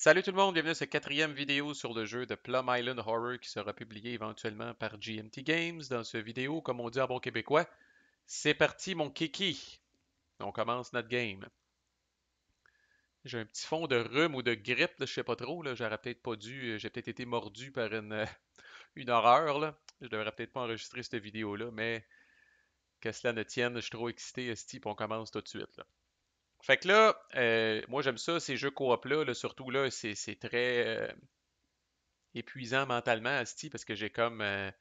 Salut tout le monde, bienvenue à cette quatrième vidéo sur le jeu de Plum Island Horror qui sera publié éventuellement par GMT Games. Dans cette vidéo, comme on dit en bon québécois, c'est parti mon kiki. On commence notre game. J'ai un petit fond de rhume ou de grippe, je ne sais pas trop. J'aurais peut-être pas dû, euh, j'ai peut-être été mordu par une, euh, une horreur. Là. Je devrais peut-être pas enregistrer cette vidéo-là, mais que cela ne tienne, je suis trop excité, type. on commence tout de suite. Là. Fait que là, euh, moi j'aime ça, ces jeux coop-là, là, surtout là, c'est, très euh, épuisant mentalement, Asti, parce que j'ai comme 20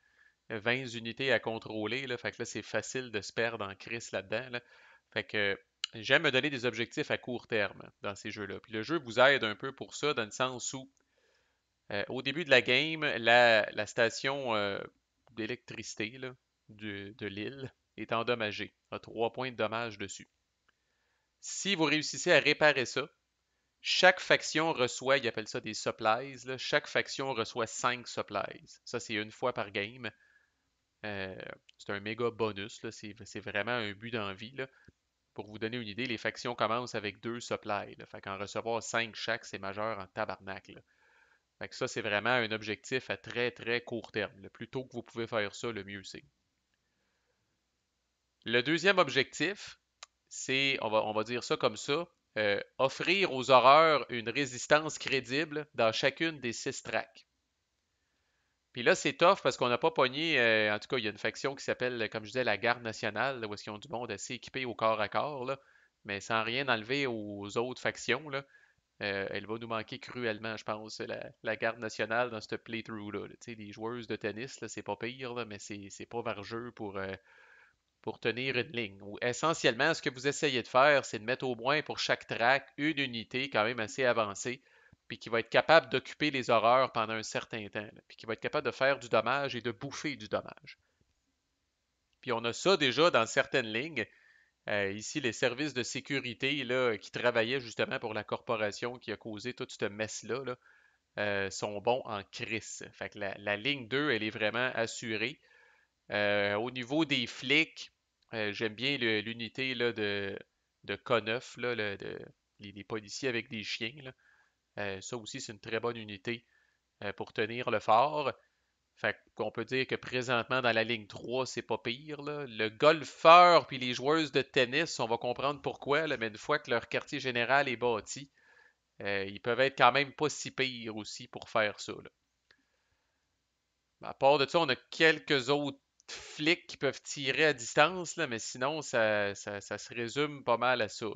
euh, unités à contrôler. Là, fait que là, c'est facile de se perdre en crise là-dedans. Fait que j'aime me donner des objectifs à court terme dans ces jeux-là. Puis le jeu vous aide un peu pour ça, dans le sens où au début de la game, la, la station d'électricité de l'île est endommagée, a 3 points de dommage dessus. Si vous réussissez à réparer ça, chaque faction reçoit, ils appellent ça des supplies, chaque faction reçoit 5 supplies. Ça, c'est une fois par game. Euh, c'est un méga bonus, c'est vraiment un but d'envie. Pour vous donner une idée, les factions commencent avec 2 supplies. En recevant en recevoir 5 chaque, c'est majeur en tabernacle. ça, c'est vraiment un objectif à très très court terme. Le plus tôt que vous pouvez faire ça, le mieux c'est. Le deuxième objectif, c'est, on va, on va dire ça comme ça, euh, offrir aux horreurs une résistance crédible dans chacune des six tracks. Puis là, c'est tough parce qu'on n'a pas pogné, euh, en tout cas, il y a une faction qui s'appelle, comme je disais, la Garde nationale, où est-ce qu'ils ont du monde assez équipé au corps à corps, mais sans rien enlever aux autres factions. Euh, elle va nous manquer cruellement, je pense, la, la garde nationale dans ce playthrough-là. sais, Les joueuses de tennis, c'est pas pire, mais c'est pas jeu pour, pour tenir une ligne. ou Essentiellement, ce que vous essayez de faire, c'est de mettre au moins pour chaque track une unité quand même assez avancée, puis qui va être capable d'occuper les horreurs pendant un certain temps, puis qui va être capable de faire du dommage et de bouffer du dommage. Puis on a ça déjà dans certaines lignes. Euh, ici, les services de sécurité là, qui travaillaient justement pour la corporation qui a causé toute cette messe-là euh, sont bons en crise. Fait que la, ligne 2, elle est vraiment assurée. Euh, au niveau des flics, euh, j'aime bien l'unité de, de k de, les, policiers avec des chiens. Euh, ça aussi, c'est une très bonne unité euh, pour tenir le fort. Fait qu'on peut dire que présentement, dans la ligne 3, c'est pas pire. Le golfeur puis les joueuses de tennis, on va comprendre pourquoi, mais une fois que leur quartier général est bâti, ils peuvent être quand même pas si pires aussi pour faire ça. À part de ça, on a quelques autres flics qui peuvent tirer à distance, là, mais sinon, ça, se résume pas mal à ça.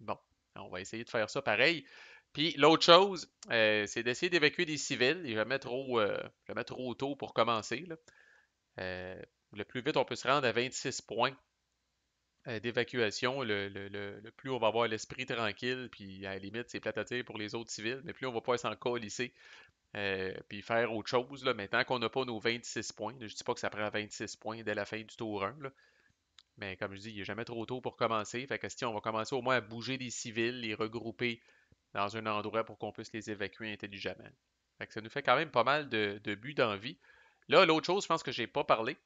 bon, on va essayer de faire ça pareil. Puis l'autre chose, euh, c'est d'essayer d'évacuer des civils et vais mettre euh, jamais trop tôt pour commencer. Euh, le plus vite on peut se rendre à 26 points, euh, d'évacuation, le, plus on va avoir l'esprit tranquille, puis à la limite, c'est plat à tirer pour les autres civils, mais plus on va pouvoir s'en colisser, euh, puis faire autre chose. Là. Mais qu'on n'a pas nos 26 points, je ne dis pas que ça prend 26 points dès la fin du tour 1, mais comme je dis, il n'est jamais trop tôt pour commencer. Fait que si on va commencer au moins à bouger les civils, les regrouper dans un endroit pour qu'on puisse les évacuer intelligemment. Fait que ça nous fait quand même pas mal de, de buts d'envie. Là, l'autre chose, je pense que je n'ai pas parlé,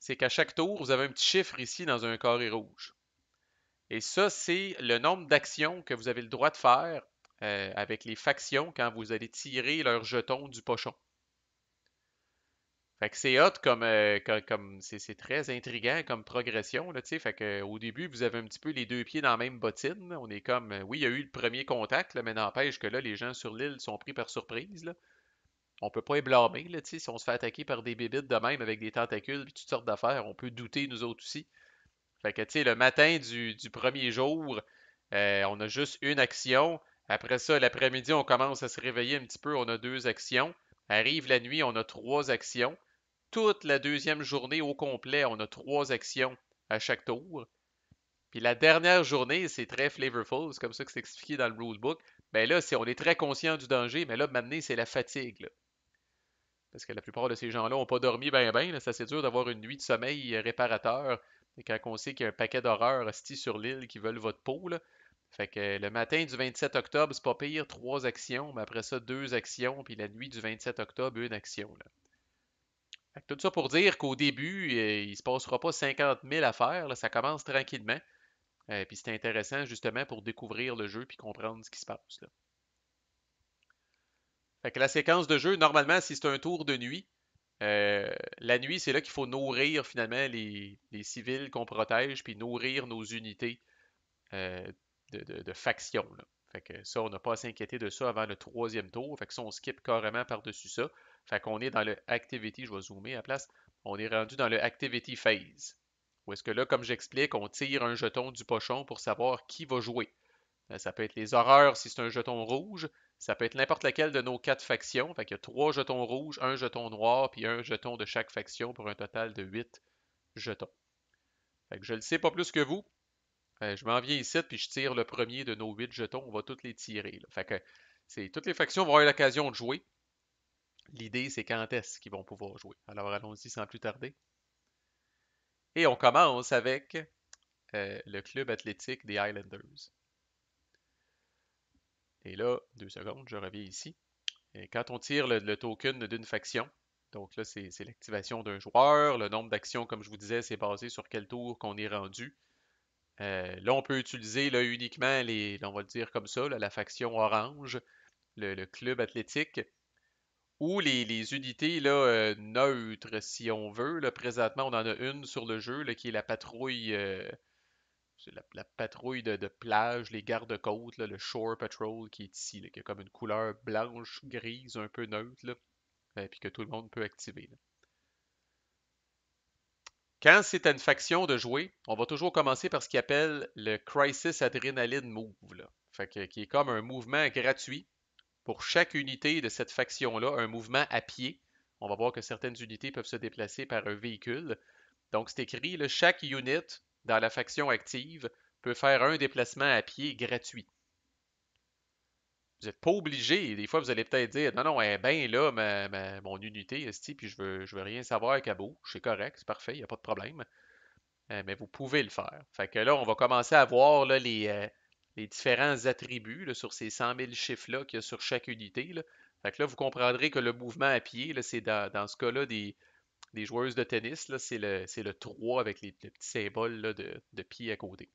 c'est qu'à chaque tour, vous avez un petit chiffre ici dans un carré rouge. Et ça, c'est le nombre d'actions que vous avez le droit de faire euh, avec les factions quand vous allez tirer leur jeton du pochon. Fait que c'est hot comme euh, c'est très intriguant comme progression là, fait que au début vous avez un petit peu les deux pieds dans la même bottine, on est comme euh, oui, il y a eu le premier contact mais n'empêche que là les gens sur l'île sont pris par surprise on peut pas être blâmer. Là, si on se fait attaquer par des bébites de même avec des tentacules et toutes sortes d'affaires, on peut douter nous autres aussi. Fait que, le matin du, premier jour, euh, on a juste une action. Après ça, l'après-midi, on commence à se réveiller un petit peu, on a deux actions. Arrive la nuit, on a trois actions. Toute la deuxième journée au complet, on a trois actions à chaque tour. Puis la dernière journée, c'est très flavorful, c'est comme ça que c'est expliqué dans le rulebook. Mais ben là, si on est très conscient du danger, mais ben là, maintenant, c'est la fatigue. Là. Parce que la plupart de ces gens-là n'ont pas dormi bien, bien. C'est dur d'avoir une nuit de sommeil euh, réparateur. quand on sait qu'il y a un paquet d'horreurs astis sur l'île qui veulent votre peau, Fait que euh, le matin du 27 octobre, c'est pas pire, trois actions, mais après ça, deux actions, puis la nuit du 27 octobre, une action. tout ça pour dire qu'au début, euh, il ne se passera pas 50 000 affaires, ça commence tranquillement. puis c'est intéressant justement pour découvrir le jeu puis comprendre ce qui se passe. Là. Fait que la séquence de jeu, normalement, si c'est un tour de nuit, euh, la nuit, c'est là qu'il faut nourrir finalement les, civils qu'on protège, puis nourrir nos unités euh, de, faction. Fait que ça, on n'a pas à s'inquiéter de ça avant le troisième tour. Fait que ça, on skip carrément par-dessus ça. Fait qu'on est dans le activity, je vais zoomer à place. On est rendu dans le activity phase. Où est-ce que là, comme j'explique, on tire un jeton du pochon pour savoir qui va jouer. Euh, ça peut être les horreurs si c'est un jeton rouge, ça peut être n'importe laquelle de nos quatre factions. Fait Il y a trois jetons rouges, un jeton noir, puis un jeton de chaque faction pour un total de huit jetons. je ne le sais pas plus que vous. Euh, je m'en viens ici, puis je tire le premier de nos huit jetons. On va tous les tirer. Fait que toutes les factions vont avoir l'occasion de jouer. L'idée, c'est quand est-ce qu'ils vont pouvoir jouer. Alors allons-y sans plus tarder. Et on commence avec euh, le club athlétique des Highlanders. Et là, deux secondes, je reviens ici. Et quand on tire le, token d'une faction, donc là, c'est l'activation d'un joueur. Le nombre d'actions, comme je vous disais, c'est basé sur quel tour qu'on est rendu. Euh, là, on peut utiliser là, uniquement les, on va le dire comme ça, la faction orange, le, club athlétique, ou les, unités euh, neutres, si on veut. Là, présentement, on en a une sur le jeu qui est la patrouille, euh, c'est la, patrouille de, plage, les gardes-côtes, le Shore Patrol qui est ici, qui a comme une couleur blanche, grise, un peu neutre, et euh, puis que tout le monde peut activer. Quand c'est une faction de jouer, on va toujours commencer par ce qu'ils appelle le Crisis Adrenaline Move, qui est comme un mouvement gratuit pour chaque unité de cette faction-là, un mouvement à pied. On va voir que certaines unités peuvent se déplacer par un véhicule. Donc, c'est écrit, chaque unit dans la faction active peut faire un déplacement à pied gratuit. Vous n'êtes pas obligé. Des fois, vous allez peut-être dire Non, non, eh bien là, ma, mon unité, esti, puis je veux, je veux rien savoir avec Abo. C'est correct, c'est parfait, il n'y a pas de problème. Euh, mais vous pouvez le faire. Fait que là, on va commencer à voir les, euh, les, différents attributs sur ces 100 000 chiffres-là qu'il y a sur chaque unité. Fait que là, vous comprendrez que le mouvement à pied, c'est dans, ce cas-là des, des joueuses de tennis, là, c'est le, 3 avec les, petits symboles de, de à côté.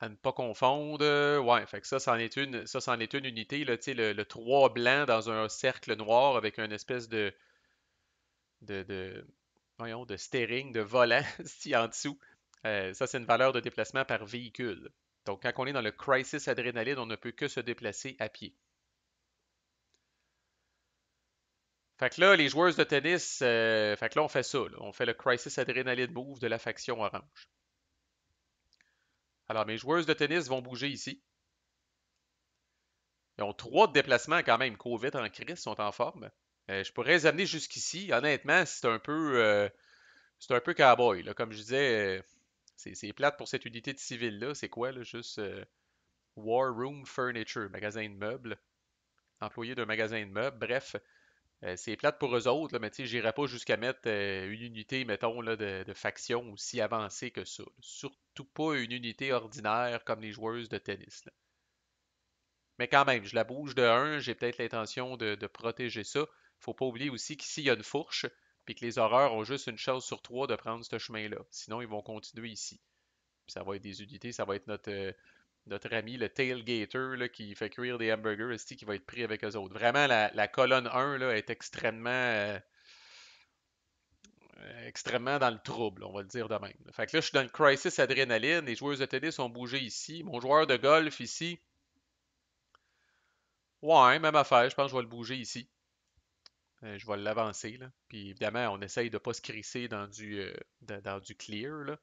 À ne pas confondre. Euh, ouais, fait ça, c'en est une, ça, c'en est une unité. Là, le, 3 blanc dans un cercle noir avec une espèce de. de, de voyons, de steering, de volant en dessous. Euh, ça, c'est une valeur de déplacement par véhicule. Donc, quand on est dans le crisis adrénaline, on ne peut que se déplacer à pied. Fait que là, les joueuses de tennis, euh, fait que là, on fait ça. On fait le Crisis adrénaline bouffe de la faction orange. Alors, mes joueuses de tennis vont bouger ici. Ils ont trois déplacements quand même. Covid en crise, sont en forme. Euh, je pourrais les amener jusqu'ici. Honnêtement, c'est un peu. Euh, c'est un peu cowboy. Là. Comme je disais, c'est plate pour cette unité de civile là C'est quoi, là? Juste War Room Furniture, magasin de meubles. Employé d'un magasin de meubles. Bref, euh, c'est plate pour eux autres, mais tu sais, pas jusqu'à mettre euh, une unité, mettons, de, faction aussi avancée que ça. Surtout pas une unité ordinaire comme les joueuses de tennis. Mais quand même, je la bouge de 1, j'ai peut-être l'intention de, protéger ça. Faut pas oublier aussi qu'ici, il y a une fourche, puis que les horreurs ont juste une chance sur trois de prendre ce chemin-là. Sinon, ils vont continuer ici. ça va être des unités, ça va être notre, euh, notre ami le tailgater qui fait cuire des hamburgers, qui va être pris avec eux autres. Vraiment, la, colonne 1 est extrêmement, euh, extrêmement dans le trouble, on va le dire de même. Fait que là, je suis dans le crisis adrénaline. Les joueurs de tennis ont bougé ici. Mon joueur de golf ici. Ouais, même affaire. Je pense que je vais le bouger ici. Euh, je vais l'avancer. Puis évidemment, on essaye de ne pas se crisser dans du, euh, du clear.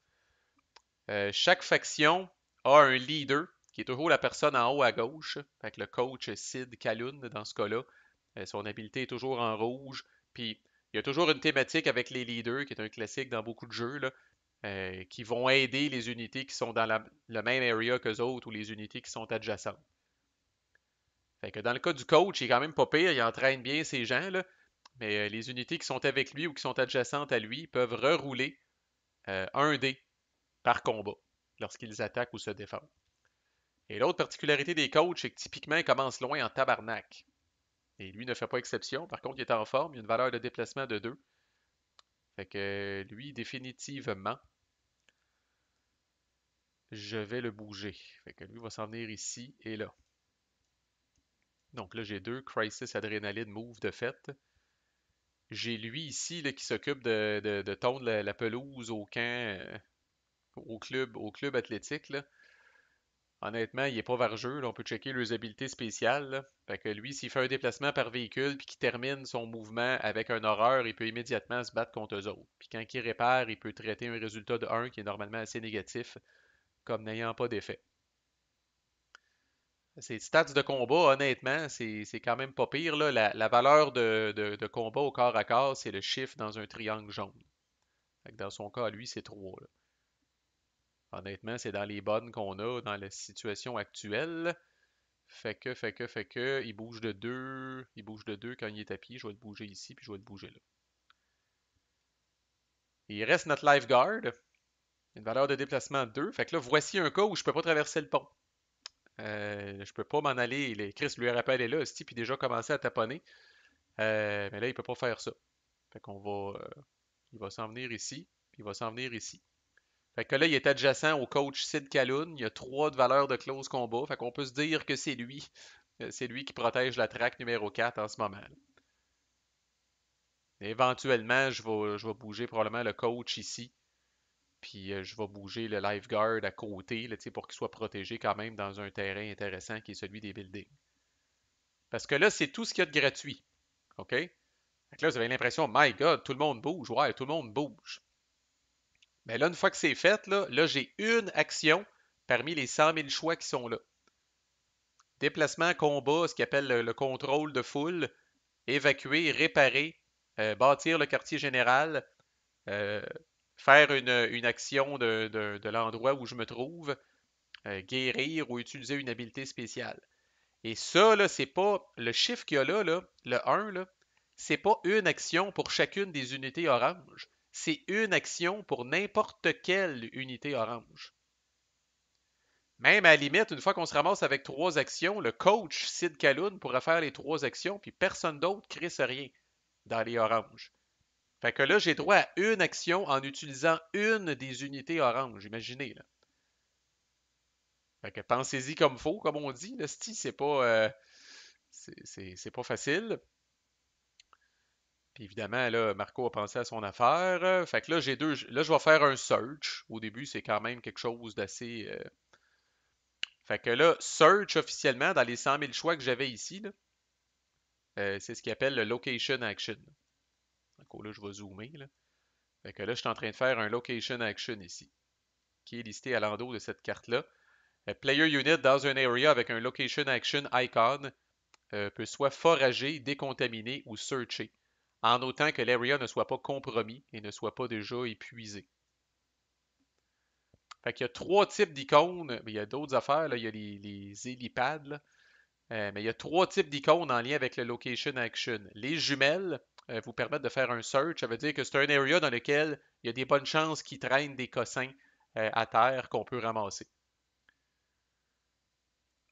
chaque faction a un leader, qui est toujours la personne en haut à gauche, avec le coach Sid Calhoun dans ce cas-là. Euh, son habileté est toujours en rouge. Puis il y a toujours une thématique avec les leaders, qui est un classique dans beaucoup de jeux, euh, qui vont aider les unités qui sont dans la, le même area qu'eux autres ou les unités qui sont adjacentes. Fait que dans le cas du coach, il est quand même pas pire, il entraîne bien ses gens, là, mais euh, les unités qui sont avec lui ou qui sont adjacentes à lui peuvent rerouler un dé par combat lorsqu'ils attaquent ou se défendent. Et l'autre particularité des coachs, c'est que typiquement, ils commencent loin en tabarnak. Et lui ne fait pas exception. Par contre, il est en forme. Il a une valeur de déplacement de 2. Fait que lui, définitivement, je vais le bouger. Fait que lui va s'en venir ici et là. Donc là, j'ai deux. Crisis, Adrénaline, Move de fait. J'ai lui ici qui s'occupe de, de, tondre la, la, pelouse au camp euh, au club, au club athlétique. Honnêtement, il n'est pas vargeux. On peut checker l'usabilité spéciale. spéciales. que lui, s'il fait un déplacement par véhicule puis qu'il termine son mouvement avec un horreur, il peut immédiatement se battre contre eux autres. Puis quand il répare, il peut traiter un résultat de 1 qui est normalement assez négatif, comme n'ayant pas d'effet. Ces stats de combat, honnêtement, c'est quand même pas pire. La, valeur de, combat au corps à corps, c'est le chiffre dans un triangle jaune. Dans son cas, lui, c'est 3. Honnêtement, c'est dans les bonnes qu'on a dans la situation actuelle. Fait que, fait que, fait que, il bouge de deux. Il bouge de deux quand il est à pied. Je vais le bouger ici, puis je vais le bouger là. Il reste notre lifeguard. Une valeur de déplacement de 2. Fait que là, voici un cas où je ne peux pas traverser le pont. Je euh, je peux pas m'en aller. Chris lui a rappelé là, aussi, puis déjà commencé à taponner. Euh, mais là, il peut pas faire ça. Fait qu'on va. Euh, il va s'en venir ici, puis il va s'en venir ici. Fait que là, il est adjacent au coach Sid Calhoun. Il a trois de valeurs de close combat. Fait qu'on peut se dire que c'est lui. Euh, c'est lui qui protège la track numéro 4 en ce moment. Éventuellement, je vais, bouger probablement le coach ici. Puis euh, je vais bouger le lifeguard à côté là, pour qu'il soit protégé quand même dans un terrain intéressant qui est celui des buildings. Parce que là, c'est tout ce qu'il y a de gratuit. OK? que là, vous avez l'impression, my God, tout le monde bouge. Ouais, tout le monde bouge. Mais là, une fois que c'est fait, là, j'ai une action parmi les 100 000 choix qui sont là. Déplacement, combat, ce qu'ils appelle le, contrôle de foule, évacuer, réparer, euh, bâtir le quartier général, euh, faire une, action de, l'endroit où je me trouve, euh, guérir ou utiliser une habileté spéciale. Et ça, là, c'est pas le chiffre qu'il y a là, le 1, là, c'est pas une action pour chacune des unités orange c'est une action pour n'importe quelle unité orange. Même à la limite, une fois qu'on se ramasse avec trois actions, le coach Sid Kaloun pourra faire les trois actions, puis personne d'autre crée rien dans les oranges. Fait que là, j'ai droit à une action en utilisant une des unités oranges. Imaginez, là. Fait que pensez-y comme faux, comme on dit. Le c'est pas, euh, c'est, pas facile évidemment, là, Marco a pensé à son affaire. Euh, fait que là, j'ai deux. Là, je vais faire un search. Au début, c'est quand même quelque chose d'assez. Euh, fait que là, search officiellement dans les 100 000 choix que j'avais ici, euh, c'est ce qu'il appelle le location action. là, je vais zoomer. Là. Fait que là, je suis en train de faire un location action ici, qui est listé à l'endroit de cette carte-là. Player unit dans un area avec un location action icon peut soit forager, décontaminer ou searcher en autant que l'area ne soit pas compromis et ne soit pas déjà épuisé. Fait il y a trois types d'icônes, mais il y a d'autres affaires, il y a les, les euh, mais il y a trois types d'icônes en lien avec le location action. Les jumelles euh, vous permettent de faire un search, ça veut dire que c'est un area dans lequel il y a des bonnes chances qu'il traînent des cossins euh, à terre qu'on peut ramasser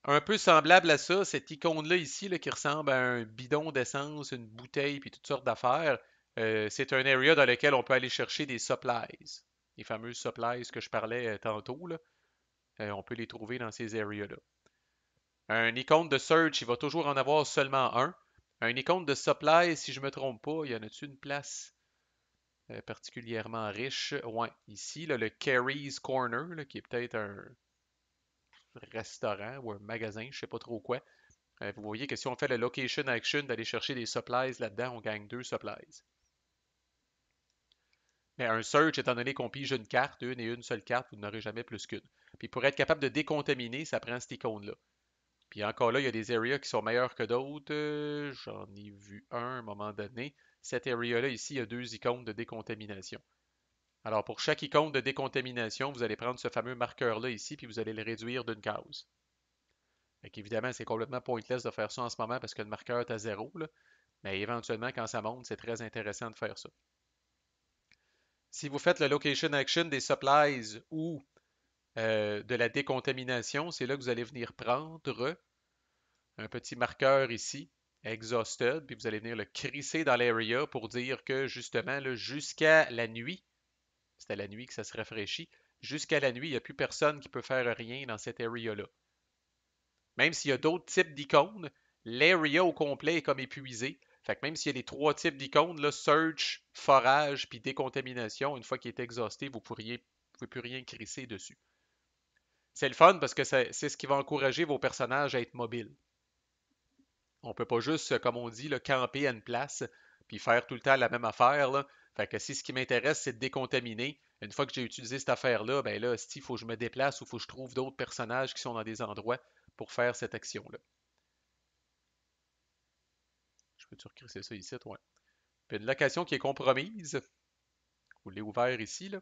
un peu semblable à ça, cette icône-là ici, qui ressemble à un bidon d'essence, une bouteille, puis toutes sortes d'affaires, euh, c'est un area dans lequel on peut aller chercher des supplies. Les fameux supplies que je parlais euh, tantôt, euh, on peut les trouver dans ces areas-là. Un icône de search, il va toujours en avoir seulement un. Un icône de supplies, si je ne me trompe pas, il y en a-tu une place particulièrement riche? Ouais, ici, le Carries Corner, qui est peut-être un, restaurant ou un magasin, je ne sais pas trop quoi. Euh, vous voyez que si on fait le location action d'aller chercher des supplies là-dedans, on gagne deux supplies. Mais un search, étant donné qu'on pige une carte, une et une seule carte, vous n'aurez jamais plus qu'une. Puis pour être capable de décontaminer, ça prend cette icône-là. Puis encore là, il y a des areas qui sont meilleures que d'autres. Euh, j'en ai vu un à un moment donné. Cette area-là, ici, il y a deux icônes de décontamination. Alors, pour chaque icône de décontamination, vous allez prendre ce fameux marqueur-là ici, puis vous allez le réduire d'une case. Évidemment, c'est complètement pointless de faire ça en ce moment parce que le marqueur est à zéro. Mais éventuellement, quand ça monte, c'est très intéressant de faire ça. Si vous faites le location action des supplies ou euh, de la décontamination, c'est là que vous allez venir prendre un petit marqueur ici, exhausted, puis vous allez venir le crisser dans l'area pour dire que justement, jusqu'à la nuit, c'est à la nuit que ça se rafraîchit. Jusqu'à la nuit, il n'y a plus personne qui peut faire rien dans cette area-là. Même s'il y a d'autres types d'icônes, l'area au complet est comme épuisé. Fait que même s'il y a les trois types d'icônes, search, forage, puis décontamination, une fois qu'il est exhausté, vous ne pouvez plus rien crisser dessus. C'est le fun parce que c'est ce qui va encourager vos personnages à être mobiles. On ne peut pas juste, comme on dit, le camper à une place puis faire tout le temps la même affaire. Fait que si ce qui m'intéresse, c'est de décontaminer, une fois que j'ai utilisé cette affaire-là, ben là, il faut que je me déplace ou il faut que je trouve d'autres personnages qui sont dans des endroits pour faire cette action-là. Je peux-tu c'est ça ici, toi? une location qui est compromise. Vous l'avez ouvert ici, là.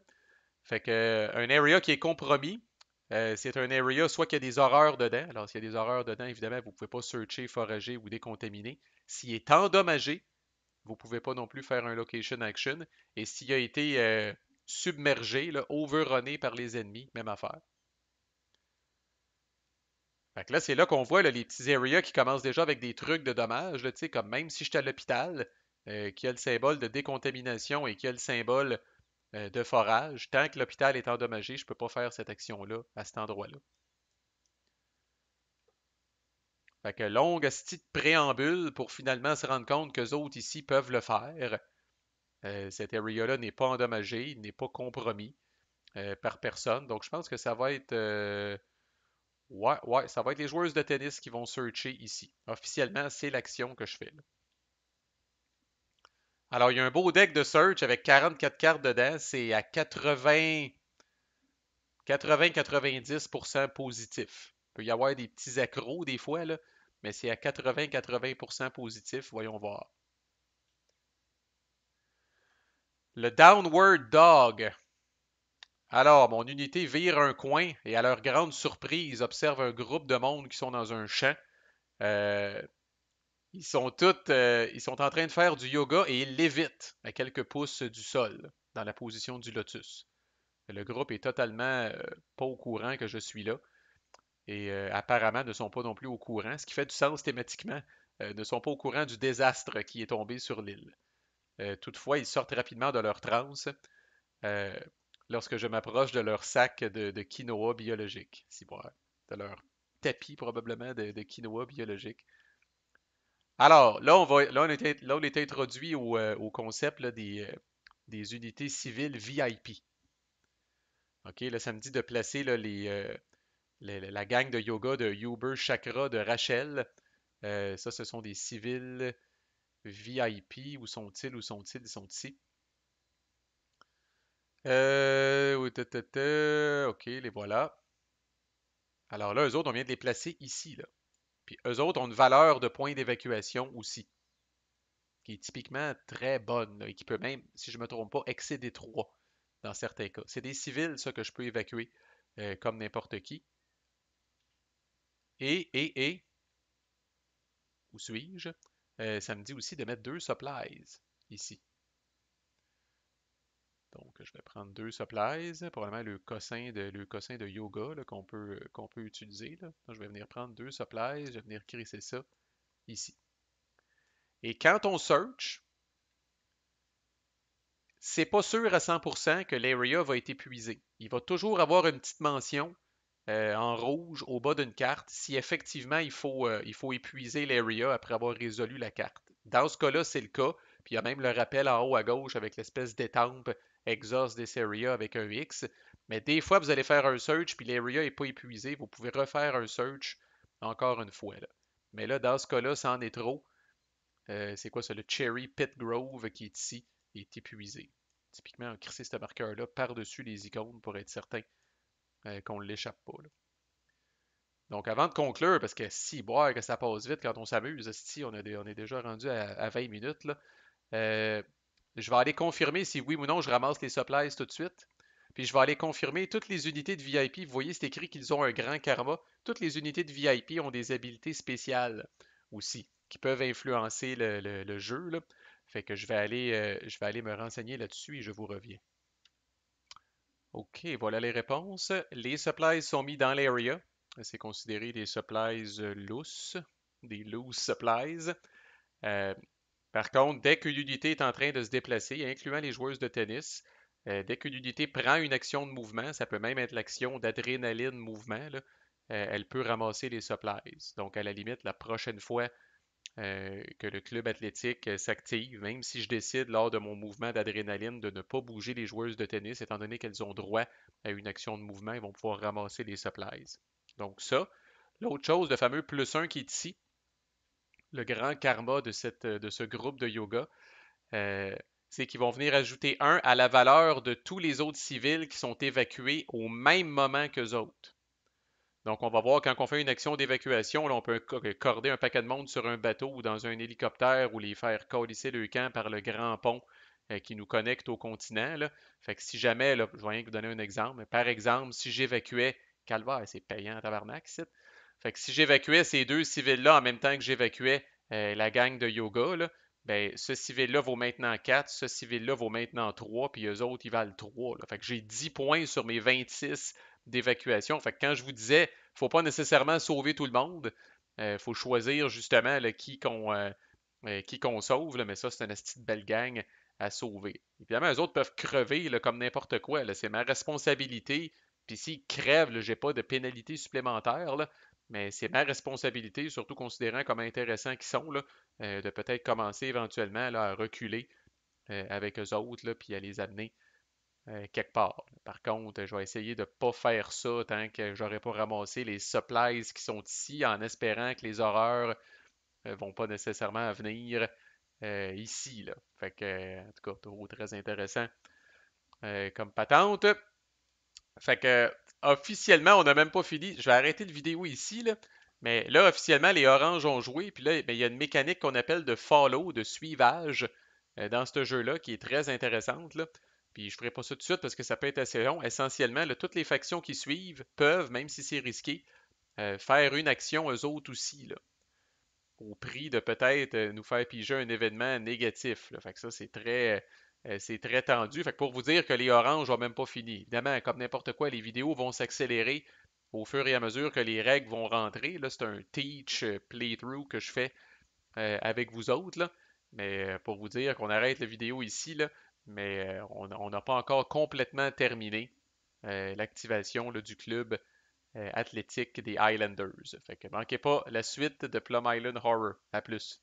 Fait que euh, un area qui est compromis, euh, c'est un area soit qu'il y a des horreurs dedans. Alors, s'il y a des horreurs dedans, évidemment, vous ne pouvez pas searcher, forager ou décontaminer. S'il est endommagé, vous ne pouvez pas non plus faire un location action. Et s'il a été euh, submergé, là, overrunné par les ennemis, même affaire. là, c'est là qu'on voit les petits areas qui commencent déjà avec des trucs de dommages, sais, comme même si j'étais à l'hôpital, euh, qui a le symbole de décontamination et qui a le symbole euh, de forage, tant que l'hôpital est endommagé, je ne peux pas faire cette action-là à cet endroit-là. Fait que longue petite préambule pour finalement se rendre compte que les autres ici peuvent le faire. Euh, cette area-là n'est pas endommagée, n'est pas compromis euh, par personne. Donc je pense que ça va être. Euh, ouais, ouais, ça va être les joueuses de tennis qui vont searcher ici. Officiellement, c'est l'action que je fais. Alors, il y a un beau deck de search avec 44 cartes dedans. C'est à 80. 80-90% positif. Il peut y avoir des petits accros des fois, là, mais c'est à 80-80% positif, voyons voir. Le Downward Dog. Alors, mon unité vire un coin et à leur grande surprise, observe un groupe de monde qui sont dans un champ. Euh, ils sont tous, euh, ils sont en train de faire du yoga et ils lévitent à quelques pouces du sol dans la position du lotus. Le groupe est totalement euh, pas au courant que je suis là et euh, apparemment ne sont pas non plus au courant, ce qui fait du sens thématiquement, euh, ne sont pas au courant du désastre qui est tombé sur l'île. Euh, toutefois, ils sortent rapidement de leur transe lorsque je m'approche de leur sac de, quinoa biologique, si de leur tapis probablement de, quinoa biologique. Alors, là, on, va, là, est, introduit au, concept des, unités civiles VIP. OK, là, ça me dit de placer les, la gang de yoga de Uber Chakra de Rachel. Euh, ça, ce sont des civils VIP. Où sont-ils? Où sont-ils? Ils sont ici. Euh, ok, les voilà. Alors là, eux autres, on vient de les placer ici. Puis eux autres ont une valeur de points d'évacuation aussi, qui est typiquement très bonne et qui peut même, si je ne me trompe pas, excéder 3 dans certains cas. C'est des civils, ça, que je peux évacuer euh, comme n'importe qui. Et, et, et, où suis-je? Euh, ça me dit aussi de mettre deux supplies ici. Donc, je vais prendre deux supplies, probablement le cossin de, le de yoga qu'on peut, peut utiliser. je vais venir prendre deux supplies, je vais venir crisser ça ici. Et quand on search, c'est pas sûr à 100% que l'area va être épuisé. Il va toujours avoir une petite mention euh, en rouge au bas d'une carte si effectivement il faut, euh, il faut épuiser l'area après avoir résolu la carte. Dans ce cas-là, c'est le cas. Puis il y a même le rappel en haut à gauche avec l'espèce d'étampe exhaust this area avec un X. Mais des fois, vous allez faire un search, puis l'area n'est pas épuisé. Vous pouvez refaire un search encore une fois. Mais là, dans ce cas-là, ça en est trop. Euh, c'est quoi ça? Le Cherry Pit Grove qui est ici est épuisé. Typiquement, on crissait ce marqueur-là par-dessus les icônes pour être certain euh, qu'on ne l'échappe pas. Donc, avant de conclure, parce que si, boire que ça passe vite quand on s'amuse, si on, est déjà rendu à, 20 minutes, euh, je vais aller confirmer si oui ou non je ramasse les supplies tout de suite. Puis je vais aller confirmer toutes les unités de VIP. Vous voyez, c'est écrit qu'ils ont un grand karma. Toutes les unités de VIP ont des habilités spéciales aussi, qui peuvent influencer le, jeu. Fait que euh, je vais aller me renseigner là-dessus et je vous reviens. OK, voilà les réponses. Les supplies sont mis dans l'area. C'est considéré des supplies euh, loose, des loose supplies. Euh, par contre, dès que l'unité est en train de se déplacer, incluant les joueuses de tennis, euh, dès qu'une unité prend une action de mouvement, ça peut même être l'action d'adrénaline mouvement, elle peut ramasser les supplies. Donc, à la limite, la prochaine fois euh, que le club athlétique euh, s'active, même si je décide lors de mon mouvement d'adrénaline de ne pas bouger les joueuses de tennis, étant donné qu'elles ont droit à une action de mouvement, ils vont pouvoir ramasser les supplies. Donc ça, l'autre chose, le fameux plus un qui est ici, le grand karma de, cette, euh, de ce groupe de yoga, c'est qu'ils vont venir ajouter un à la valeur de tous les autres civils qui sont évacués au même moment qu'eux autres. Donc, on va voir quand on fait une action d'évacuation, on peut corder un paquet de monde sur un bateau ou dans un hélicoptère ou les faire colisser le camp par le grand pont euh, qui nous connecte au continent. Fait que si jamais, je vais vous donner un exemple, par exemple, si j'évacuais, calvaire, c'est payant, à si j'évacuais ces deux civils-là en même temps que j'évacuais euh, la gang de yoga, ben, ce civil-là vaut maintenant 4, ce civil-là vaut maintenant 3, puis eux autres, ils valent 3. Fait que j'ai 10 points sur mes 26 d'évacuation. Fait que quand je vous disais, il ne faut pas nécessairement sauver tout le monde, il euh, faut choisir justement euh, euh, qui qu'on sauve, mais ça, c'est une petite belle gang à sauver. Évidemment, les autres peuvent crever comme n'importe quoi. C'est ma responsabilité. Puis s'ils crèvent, je n'ai pas de pénalité supplémentaire. Mais c'est ma responsabilité, surtout considérant comme intéressants qu'ils sont, de peut-être commencer éventuellement à reculer avec eux autres, là, puis à les amener euh, quelque part. Par contre, je vais essayer de ne pas faire ça tant que j'aurai pas ramassé les supplies qui sont ici en espérant que les horreurs ne euh, vont pas nécessairement venir euh, ici. Fait que, en tout cas, trop très intéressant comme patente. Fait que, officiellement, on n'a même pas fini. Je vais arrêter la vidéo ici, là. Mais là, officiellement, les oranges ont joué. Puis là, ben, il y a une mécanique qu'on appelle de follow, de suivage dans ce jeu-là, qui est très intéressante. Puis je ne ferai pas ça tout de suite parce que ça peut être assez long. Essentiellement, toutes les factions qui suivent peuvent, même si c'est risqué, euh, faire une action aux autres aussi. au prix de peut-être euh, nous faire piger un événement négatif. Fait ça, euh, c'est très. tendu. Fait pour vous dire que les oranges n'ont même pas fini. Évidemment, comme n'importe quoi, les vidéos vont s'accélérer au fur et à mesure que les règles vont rentrer. Là, c'est un teach playthrough que je fais avec vous autres. Mais pour vous dire qu'on arrête la vidéo ici, là, mais euh, on n'a pas encore complètement terminé euh, l'activation du club euh, athlétique des Islanders, Fait que manquez pas la suite de Plum Island Horror. À plus.